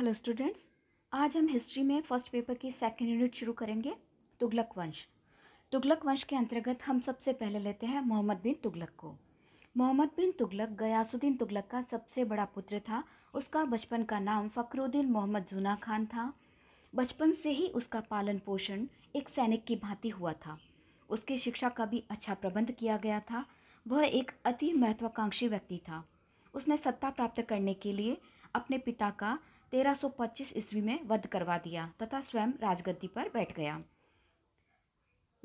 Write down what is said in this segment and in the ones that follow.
hello students आज हम history में फर्स्ट पेपर की सेकेंड यूनिट शुरू करेंगे तुगलक वंश तुगलक वंश के अंतर्गत हम सबसे पहले लेते हैं मोहम्मद बिन तुगलक को मोहम्मद बिन तुगलक गयासुद्दीन तुगलक का सबसे बड़ा पुत्र था उसका बचपन का नाम फकरुद्दीन मोहम्मद जूना खान था बचपन से ही उसका पालन पोषण एक सैनिक की भांति हुआ था उसकी शिक्षा का भी अच्छा प्रबंध किया गया था वह एक अति महत्वाकांक्षी व्यक्ति था उसने सत्ता प्राप्त करने के लिए अपने पिता का 1325 ईस्वी में वध करवा दिया तथा स्वयं राजगद्दी पर बैठ गया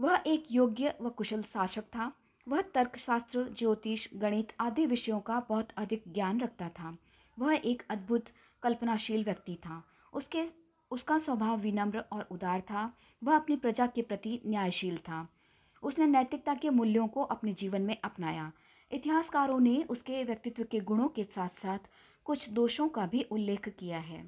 वह एक योग्य व कुशल शासक था वह तर्कशास्त्र ज्योतिष गणित आदि विषयों का बहुत अधिक ज्ञान रखता था वह एक अद्भुत कल्पनाशील व्यक्ति था उसके उसका स्वभाव विनम्र और उदार था वह अपनी प्रजा के प्रति न्यायशील था उसने नैतिकता के मूल्यों को अपने जीवन में अपनाया इतिहासकारों ने उसके व्यक्तित्व के गुणों के साथ साथ कुछ दोषों का भी उल्लेख किया है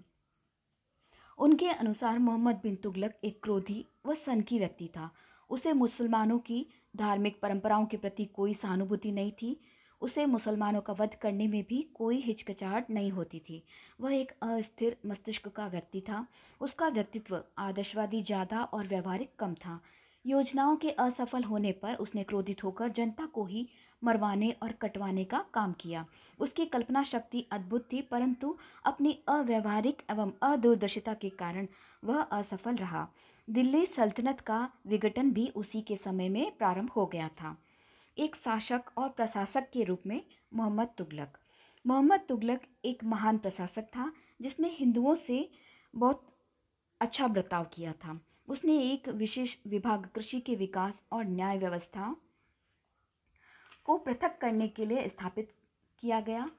उनके अनुसार मोहम्मद बिन तुगलक एक क्रोधी व सनकी व्यक्ति था उसे मुसलमानों की धार्मिक परंपराओं के प्रति कोई सहानुभूति नहीं थी उसे मुसलमानों का वध करने में भी कोई हिचकिचाहट नहीं होती थी वह एक अस्थिर मस्तिष्क का व्यक्ति था उसका व्यक्तित्व आदर्शवादी ज़्यादा और व्यवहारिक कम था योजनाओं के असफल होने पर उसने क्रोधित होकर जनता को ही मरवाने और कटवाने का काम किया उसकी कल्पना शक्ति अद्भुत थी परंतु अपनी अव्यवहारिक एवं अदूरदर्शिता के कारण वह असफल रहा दिल्ली सल्तनत का विघटन भी उसी के समय में प्रारंभ हो गया था एक शासक और प्रशासक के रूप में मोहम्मद तुगलक मोहम्मद तुगलक एक महान प्रशासक था जिसने हिंदुओं से बहुत अच्छा बर्ताव किया था उसने एक विशेष विभाग कृषि के विकास और न्याय व्यवस्था को पृथक करने के लिए स्थापित किया गया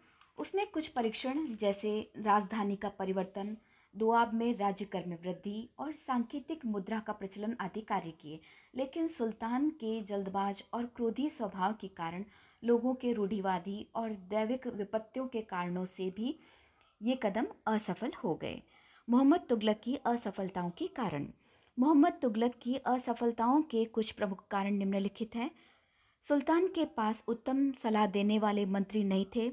उसने कुछ परीक्षण जैसे राजधानी का परिवर्तन दुआब में राज्य कर में वृद्धि और सांकेतिक मुद्रा का प्रचलन आदि कार्य किए लेकिन सुल्तान के जल्दबाज और क्रोधी स्वभाव के कारण लोगों के रूढ़िवादी और दैविक विपत्तियों के कारणों से भी ये कदम असफल हो गए मोहम्मद तुगलक की असफलताओं के कारण मोहम्मद तुगलक की असफलताओं के कुछ प्रमुख कारण निम्नलिखित हैं सुल्तान के पास उत्तम सलाह देने वाले मंत्री नहीं थे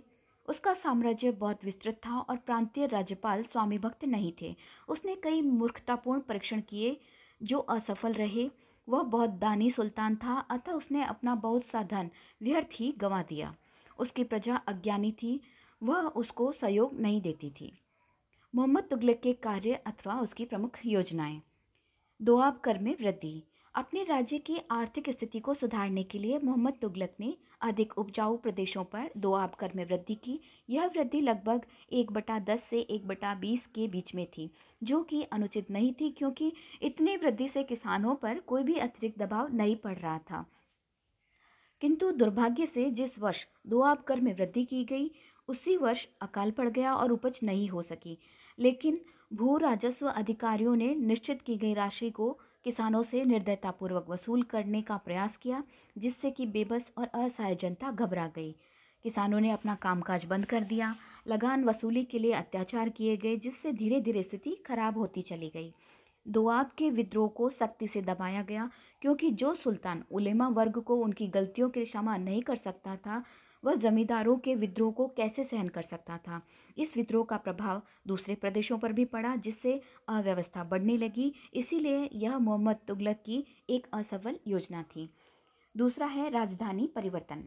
उसका साम्राज्य बहुत विस्तृत था और प्रांतीय राज्यपाल स्वामी भक्त नहीं थे उसने कई मूर्खतापूर्ण परीक्षण किए जो असफल रहे वह बहुत दानी सुल्तान था अतः उसने अपना बहुत सा धन व्यर्थ ही गंवा दिया उसकी प्रजा अज्ञानी थी वह उसको सहयोग नहीं देती थी मोहम्मद तुगलक के कार्य अथवा उसकी प्रमुख योजनाएं दोआब कर में वृद्धि अपने राज्य की आर्थिक स्थिति को सुधारने के लिए मोहम्मद तुगलक ने अधिक उपजाऊ प्रदेशों पर दो आबकर में वृद्धि की यह वृद्धि लगभग एक बटा दस से एक बटा बीस के बीच में थी जो कि अनुचित नहीं थी क्योंकि इतनी वृद्धि से किसानों पर कोई भी अतिरिक्त दबाव नहीं पड़ रहा था किंतु दुर्भाग्य से जिस वर्ष दो आबकर में वृद्धि की गई उसी वर्ष अकाल पड़ गया और उपज नहीं हो सकी लेकिन भू राजस्व अधिकारियों ने निश्चित की गई राशि को किसानों से निर्दयतापूर्वक वसूल करने का प्रयास किया जिससे कि बेबस और असहाय जनता घबरा गई किसानों ने अपना कामकाज बंद कर दिया लगान वसूली के लिए अत्याचार किए गए जिससे धीरे धीरे स्थिति खराब होती चली गई दोआब के विद्रोह को सख्ती से दबाया गया क्योंकि जो सुल्तान उलेमा वर्ग को उनकी गलतियों के क्षमा नहीं कर सकता था वह जमींदारों के विद्रोह को कैसे सहन कर सकता था इस विद्रोह का प्रभाव दूसरे प्रदेशों पर भी पड़ा जिससे अव्यवस्था बढ़ने लगी इसीलिए यह मोहम्मद तुगलक की एक असफल योजना थी दूसरा है राजधानी परिवर्तन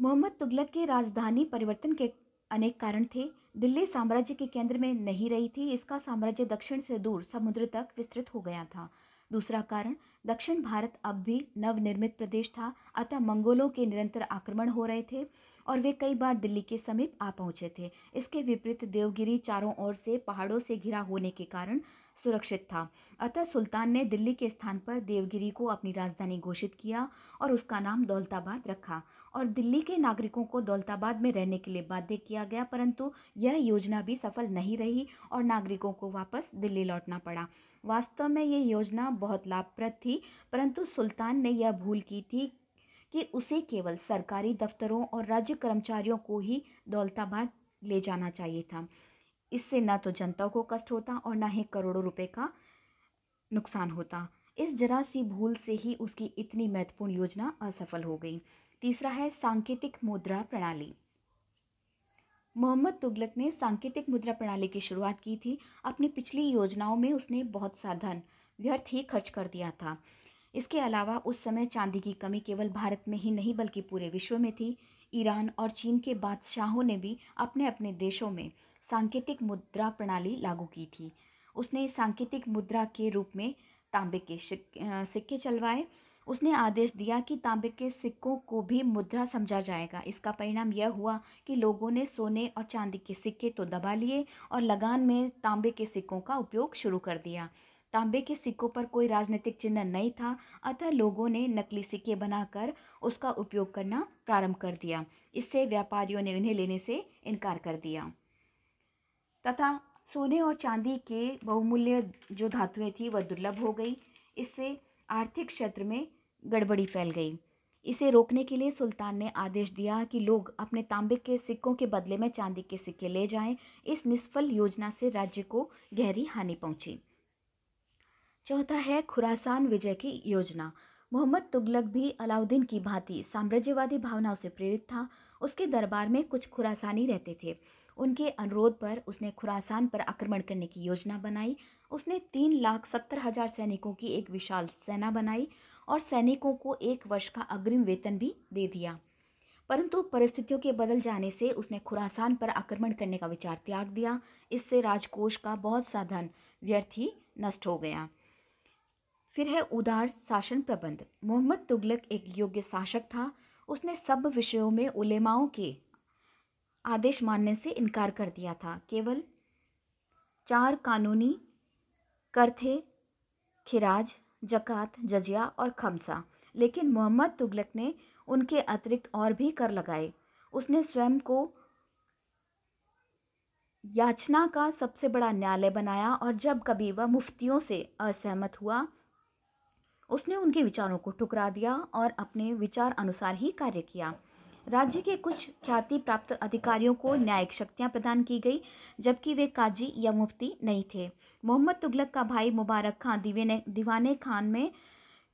मोहम्मद तुगलक के राजधानी परिवर्तन के अनेक कारण थे दिल्ली साम्राज्य के केंद्र में नहीं रही थी इसका साम्राज्य दक्षिण से दूर समुद्र तक विस्तृत हो गया था दूसरा कारण दक्षिण भारत अब भी नवनिर्मित प्रदेश था अतः मंगोलों के निरंतर आक्रमण हो रहे थे और वे कई बार दिल्ली के समीप आ पहुंचे थे इसके विपरीत देवगिरी चारों ओर से पहाड़ों से घिरा होने के कारण सुरक्षित था अतः सुल्तान ने दिल्ली के स्थान पर देवगिरी को अपनी राजधानी घोषित किया और उसका नाम दौलताबाद रखा और दिल्ली के नागरिकों को दौलताबाद में रहने के लिए बाध्य किया गया परंतु यह योजना भी सफल नहीं रही और नागरिकों को वापस दिल्ली लौटना पड़ा वास्तव में यह योजना बहुत लाभप्रद थी परंतु सुल्तान ने यह भूल की थी कि उसे केवल सरकारी दफ्तरों और राज्य कर्मचारियों को ही दौलताबाद ले जाना चाहिए था इससे न तो जनता को कष्ट होता और न ही करोड़ों रुपए का नुकसान होता इस जरा सी भूल से ही उसकी इतनी महत्वपूर्ण योजना असफल हो गई तीसरा है सांकेतिक मुद्रा प्रणाली मोहम्मद तुगलक ने सांकेतिक मुद्रा प्रणाली की शुरुआत की थी अपनी पिछली योजनाओं में उसने बहुत धन व्यर्थ ही खर्च कर दिया था इसके अलावा उस समय चांदी की कमी केवल भारत में ही नहीं बल्कि पूरे विश्व में थी ईरान और चीन के बादशाहों ने भी अपने अपने देशों में सांकेतिक मुद्रा प्रणाली लागू की थी उसने सांकेतिक मुद्रा के रूप में तांबे के सिक्के चलवाए उसने आदेश दिया कि तांबे के सिक्कों को भी मुद्रा समझा जाएगा इसका परिणाम यह हुआ कि लोगों ने सोने और चांदी के सिक्के तो दबा लिए और लगान में तांबे के सिक्कों का उपयोग शुरू कर दिया तांबे के सिक्कों पर कोई राजनीतिक चिन्ह नहीं था अतः लोगों ने नकली सिक्के बनाकर उसका उपयोग करना प्रारंभ कर दिया इससे व्यापारियों ने उन्हें लेने से इनकार कर दिया तथा सोने और चांदी के बहुमूल्य जो धातुएं थी वह दुर्लभ हो गई इससे आर्थिक क्षेत्र में गड़बड़ी फैल गई इसे रोकने के लिए सुल्तान ने आदेश दिया कि लोग अपने तांबे के सिक्कों के बदले में चांदी के सिक्के ले जाएं इस निष्फल योजना से राज्य को गहरी हानि पहुंची चौथा है खुरासान विजय की योजना मोहम्मद तुगलक भी अलाउद्दीन की भांति साम्राज्यवादी भावनाओं से प्रेरित था उसके दरबार में कुछ खुरासानी रहते थे उनके अनुरोध पर उसने खुरासान पर आक्रमण करने की योजना बनाई उसने तीन लाख सत्तर हजार सैनिकों की एक विशाल सेना बनाई और सैनिकों को एक वर्ष का अग्रिम वेतन भी दे दिया परंतु परिस्थितियों के बदल जाने से उसने खुरासान पर आक्रमण करने का विचार त्याग दिया इससे राजकोष का बहुत सा धन व्यर्थ ही नष्ट हो गया फिर है उदार शासन प्रबंध मोहम्मद तुगलक एक योग्य शासक था उसने सब विषयों में उलेमाओं के आदेश मानने से इनकार कर दिया था केवल चार कानूनी कर थे खिराज जक़ात जजिया और खमसा लेकिन मोहम्मद तुगलक ने उनके अतिरिक्त और भी कर लगाए उसने स्वयं को याचना का सबसे बड़ा न्यायालय बनाया और जब कभी वह मुफ्तियों से असहमत हुआ उसने उनके विचारों को ठुकरा दिया और अपने विचार अनुसार ही कार्य किया राज्य के कुछ ख्याति प्राप्त अधिकारियों को न्यायिक शक्तियां प्रदान की गई जबकि वे काजी या मुफ्ती नहीं थे मोहम्मद तुगलक का भाई मुबारक खान दीवे दीवाने खान में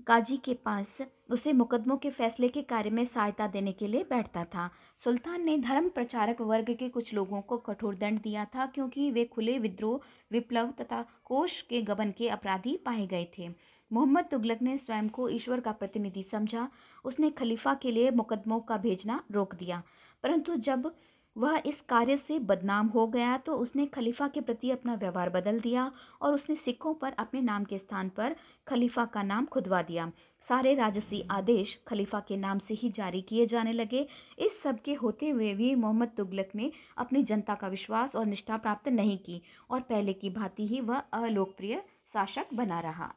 काजी के पास उसे मुकदमों के फैसले के कार्य में सहायता देने के लिए बैठता था सुल्तान ने धर्म प्रचारक वर्ग के कुछ लोगों को कठोर दंड दिया था क्योंकि वे खुले विद्रोह विप्लव तथा कोष के गबन के अपराधी पाए गए थे मोहम्मद तुगलक ने स्वयं को ईश्वर का प्रतिनिधि समझा उसने खलीफा के लिए मुकदमों का भेजना रोक दिया परंतु जब वह इस कार्य से बदनाम हो गया तो उसने खलीफा के प्रति अपना व्यवहार बदल दिया और उसने सिखों पर अपने नाम के स्थान पर खलीफा का नाम खुदवा दिया सारे राजसी आदेश खलीफा के नाम से ही जारी किए जाने लगे इस सब के होते हुए भी मोहम्मद तुगलक ने अपनी जनता का विश्वास और निष्ठा प्राप्त नहीं की और पहले की भांति ही वह अलोकप्रिय शासक बना रहा